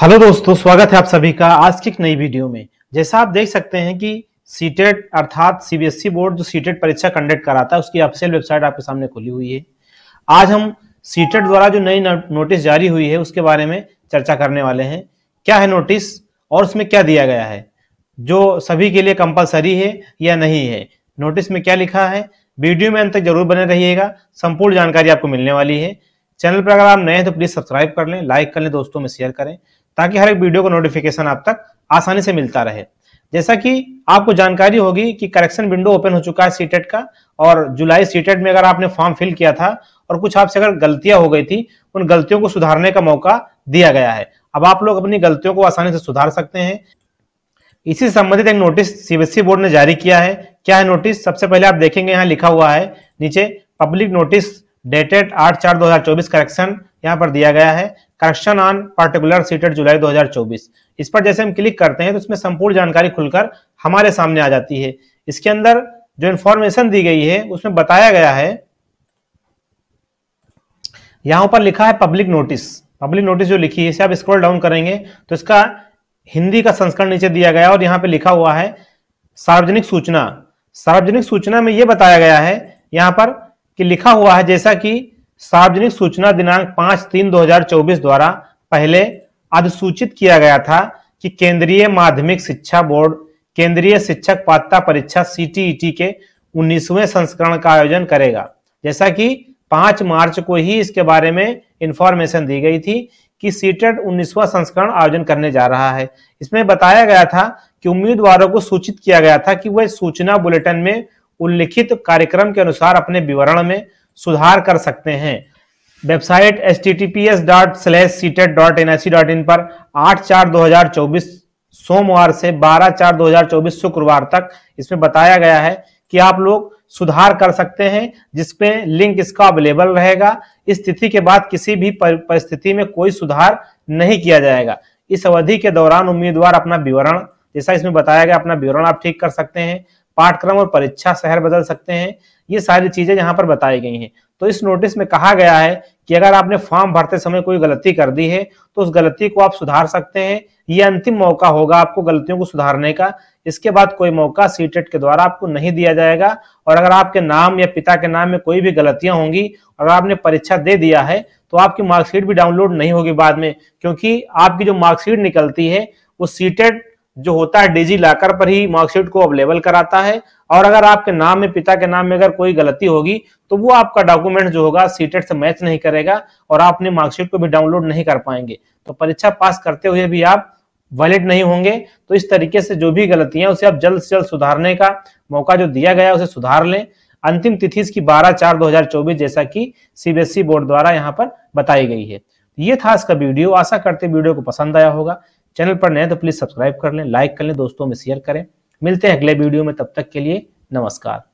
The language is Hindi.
हेलो दोस्तों स्वागत है आप सभी का आज की एक नई वीडियो में जैसा आप देख सकते हैं कि सीटेट अर्थात सीबीएसई e बोर्ड जो सीटेट परीक्षा कंडक्ट कराता है उसकी ऑफिशियल वेबसाइट आपके सामने खुली हुई है आज हम सीटेट द्वारा जो नई नोटिस जारी हुई है उसके बारे में चर्चा करने वाले हैं क्या है नोटिस और उसमें क्या दिया गया है जो सभी के लिए कंपलसरी है या नहीं है नोटिस में क्या लिखा है वीडियो में अंत तक जरूर बने रहिएगा संपूर्ण जानकारी आपको मिलने वाली है चैनल पर अगर आप नए हैं तो प्लीज सब्सक्राइब कर लें लाइक कर लें दोस्तों में शेयर करें ताकि हर एक वीडियो का नोटिफिकेशन आप तक आसानी से मिलता रहे जैसा कि आपको जानकारी होगी कि करेक्शन विंडो ओपन हो चुका है सीटेट e का और जुलाई सीटेट e में अगर आपने फॉर्म फिल किया था और कुछ आपसे अगर गलतियां हो गई थी उन गलतियों को सुधारने का मौका दिया गया है अब आप लोग अपनी गलतियों को आसानी से सुधार सकते हैं इसी संबंधित एक नोटिस सीबीएसई e बोर्ड ने जारी किया है क्या है नोटिस सबसे पहले आप देखेंगे यहाँ लिखा हुआ है नीचे पब्लिक नोटिस डेटेड आठ चार दो हजार चौबीस करेक्शन यहाँ पर दिया गया है करप्शन ऑन पर्टिकुलर सीटेड जुलाई 2024 इस पर जैसे हम क्लिक करते हैं तो इसमें संपूर्ण जानकारी खुलकर हमारे सामने आ जाती है इसके अंदर जो इंफॉर्मेशन दी गई है उसमें बताया गया है यहां पर लिखा है पब्लिक नोटिस पब्लिक नोटिस जो लिखी है इसे आप स्क्रॉल डाउन करेंगे तो इसका हिंदी का संस्करण नीचे दिया गया और यहाँ पे लिखा हुआ है सार्वजनिक सूचना सार्वजनिक सूचना में यह बताया गया है यहां पर कि लिखा हुआ है जैसा कि सार्वजनिक सूचना दिनांक पांच तीन 2024 द्वारा पहले अधिसूचित किया गया था कि केंद्रीय माध्यमिक शिक्षा बोर्ड केंद्रीय शिक्षक पात्रता परीक्षा सीटीईटी e के 19वें संस्करण का आयोजन करेगा जैसा कि 5 मार्च को ही इसके बारे में इंफॉर्मेशन दी गई थी कि e सीटेट 19वां संस्करण आयोजन करने जा रहा है इसमें बताया गया था कि उम्मीदवारों को सूचित किया गया था कि वह सूचना बुलेटिन में उल्लिखित कार्यक्रम के अनुसार अपने विवरण में सुधार कर सकते हैं website S T T P S dot slash CTET dot N I C dot in पर आठ चार दो हजार चौबीस सोमवार से बारह चार दो हजार चौबीस शुक्रवार तक इसमें बताया गया है कि आप लोग सुधार कर सकते हैं जिसपे लिंक इसका अवेलेबल रहेगा इस तिथि के बाद किसी भी परिस्थिति में कोई सुधार नहीं किया जाएगा इस अवधि के दौरान उम्मीदवार अपना विवरण जैसा इसमें बताया गया अपना विवरण आप ठीक कर सकते हैं पाठ्यक्रम और परीक्षा शहर बदल सकते हैं ये सारी चीजें यहाँ पर बताई गई हैं तो इस नोटिस में कहा गया है कि अगर आपने फॉर्म भरते समय कोई गलती कर दी है तो उस गलती को आप सुधार सकते हैं ये अंतिम मौका होगा आपको गलतियों को सुधारने का इसके बाद कोई मौका सीटेट e के द्वारा आपको नहीं दिया जाएगा और अगर आपके नाम या पिता के नाम में कोई भी गलतियां होंगी और आपने परीक्षा दे दिया है तो आपकी मार्कशीट भी डाउनलोड नहीं होगी बाद में क्योंकि आपकी जो मार्कशीट निकलती है वो सीटेट जो होता है डिजी लॉकर पर ही मार्कशीट को अवेलेबल कराता है और अगर आपके नाम में पिता के नाम में अगर कोई गलती होगी तो वो आपका डॉक्यूमेंट जो होगा सीटेट से मैच नहीं करेगा और आप अपनी मार्कशीट को भी डाउनलोड नहीं कर पाएंगे तो परीक्षा पास करते हुए भी आप वैलिड नहीं होंगे तो इस तरीके से जो भी गलतियां उसे आप जल्द से जल्द सुधारने का मौका जो दिया गया उसे सुधार लें अंतिम तिथि इसकी 12 चार 2024 जैसा कि सीबीएसई बोर्ड e द्वारा यहाँ पर बताई गई है ये था इसका वीडियो आशा करते वीडियो को पसंद आया होगा चैनल पर नए तो प्लीज सब्सक्राइब कर लें लाइक कर लें दोस्तों में शेयर करें मिलते हैं अगले वीडियो में तब तक के लिए नमस्कार